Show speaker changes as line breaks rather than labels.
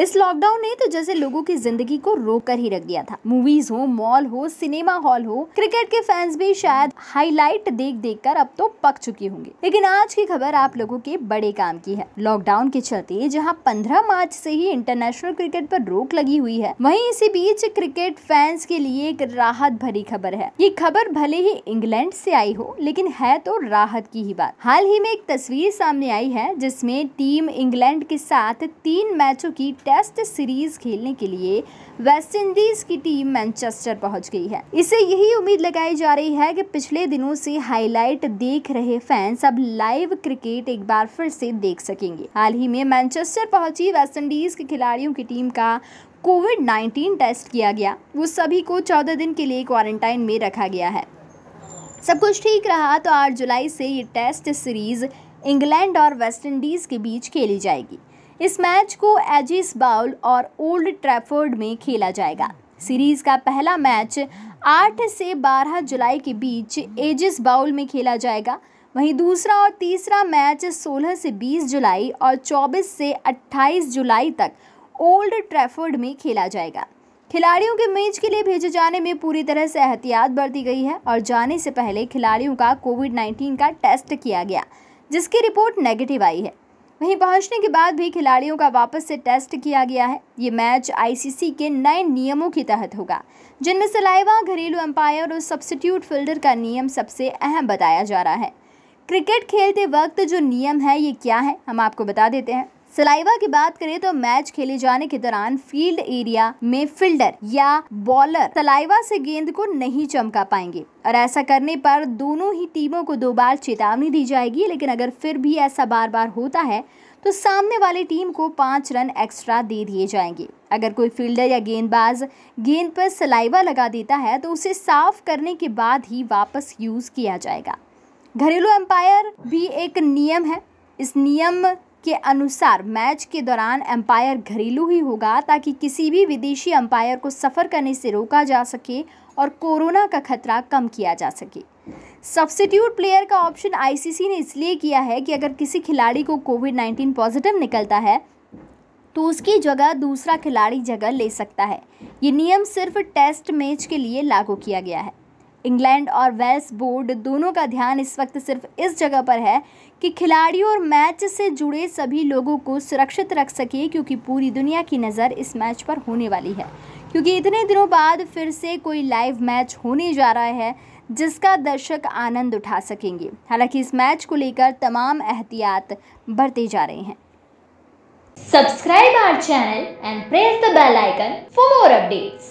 इस लॉकडाउन ने तो जैसे लोगों की जिंदगी को रोक कर ही रख दिया था मूवीज हो मॉल हो सिनेमा हॉल हो क्रिकेट के फैंस भी शायद हाईलाइट देख देख कर अब तो पक चुके होंगे लेकिन आज की खबर आप लोगों के बड़े काम की है लॉकडाउन के चलते जहां 15 मार्च से ही इंटरनेशनल क्रिकेट पर रोक लगी हुई है वहीं इसी बीच क्रिकेट फैंस के लिए एक राहत भरी खबर है ये खबर भले ही इंग्लैंड से आई हो लेकिन है तो राहत की ही बात हाल ही में एक तस्वीर सामने आई है जिसमे टीम इंग्लैंड के साथ तीन मैचों की टेस्ट सीरीज खेलने के लिए वेस्टइंडीज की टीम मैनचेस्टर पहुंच गई है इसे यही उम्मीद लगाई जा रही है कि पिछले दिनों से हाईलाइट देख रहे फैंस अब लाइव क्रिकेट एक बार फिर से देख सकेंगे हाल ही में मैनचेस्टर पहुंची वेस्टइंडीज के खिलाड़ियों की टीम का कोविड 19 टेस्ट किया गया वो सभी को 14 दिन के लिए क्वारंटाइन में रखा गया है सब कुछ ठीक रहा तो 8 जुलाई से ये टेस्ट सीरीज़ इंग्लैंड और वेस्टइंडीज़ के बीच खेली जाएगी इस मैच को एजिस बाउल और ओल्ड ट्रैफोर्ड में खेला जाएगा सीरीज का पहला मैच 8 से 12 जुलाई के बीच एजिस बाउल में खेला जाएगा वहीं दूसरा और तीसरा मैच 16 से 20 जुलाई और 24 से 28 जुलाई तक ओल्ड ट्रैफोर्ड में खेला जाएगा खिलाड़ियों के मैच के लिए भेजे जाने में पूरी तरह से एहतियात बरती गई है और जाने से पहले खिलाड़ियों का कोविड 19 का टेस्ट किया गया जिसकी रिपोर्ट नेगेटिव आई है वहीं पहुंचने के बाद भी खिलाड़ियों का वापस से टेस्ट किया गया है ये मैच आईसीसी के नए नियमों के तहत होगा जिनमें सलाइवा घरेलू अंपायर और सब्सिट्यूट फील्डर का नियम सबसे अहम बताया जा रहा है क्रिकेट खेलते वक्त जो नियम है ये क्या है हम आपको बता देते हैं सलाइवा की बात करें तो मैच खेले जाने के दौरान फील्ड एरिया में फील्डर या बॉलर सलाइवा से गेंद को नहीं चमका पाएंगे और ऐसा करने पर दोनों ही टीमों को दो बार चेतावनी दी जाएगी लेकिन अगर फिर भी ऐसा बार बार होता है तो सामने वाली टीम को पाँच रन एक्स्ट्रा दे दिए जाएंगे अगर कोई फील्डर या गेंदबाज गेंद पर सलाइवा लगा देता है तो उसे साफ करने के बाद ही वापस यूज़ किया जाएगा घरेलू एम्पायर भी एक नियम है इस नियम के अनुसार मैच के दौरान अंपायर घरेलू ही होगा ताकि किसी भी विदेशी अंपायर को सफ़र करने से रोका जा सके और कोरोना का खतरा कम किया जा सके सब्सटीट्यूट प्लेयर का ऑप्शन आईसीसी ने इसलिए किया है कि अगर किसी खिलाड़ी को कोविड नाइन्टीन पॉजिटिव निकलता है तो उसकी जगह दूसरा खिलाड़ी जगह ले सकता है ये नियम सिर्फ टेस्ट मैच के लिए लागू किया गया है इंग्लैंड और वेल्स बोर्ड दोनों का ध्यान इस वक्त सिर्फ इस जगह पर है कि खिलाड़ियों और मैच से जुड़े सभी लोगों को सुरक्षित रख सके क्योंकि पूरी दुनिया की नज़र इस मैच पर होने वाली है क्योंकि इतने दिनों बाद फिर से कोई लाइव मैच होने जा रहा है जिसका दर्शक आनंद उठा सकेंगे हालांकि इस मैच को लेकर तमाम एहतियात बरते जा रहे हैं
subscribe our channel
and press the bell icon for more updates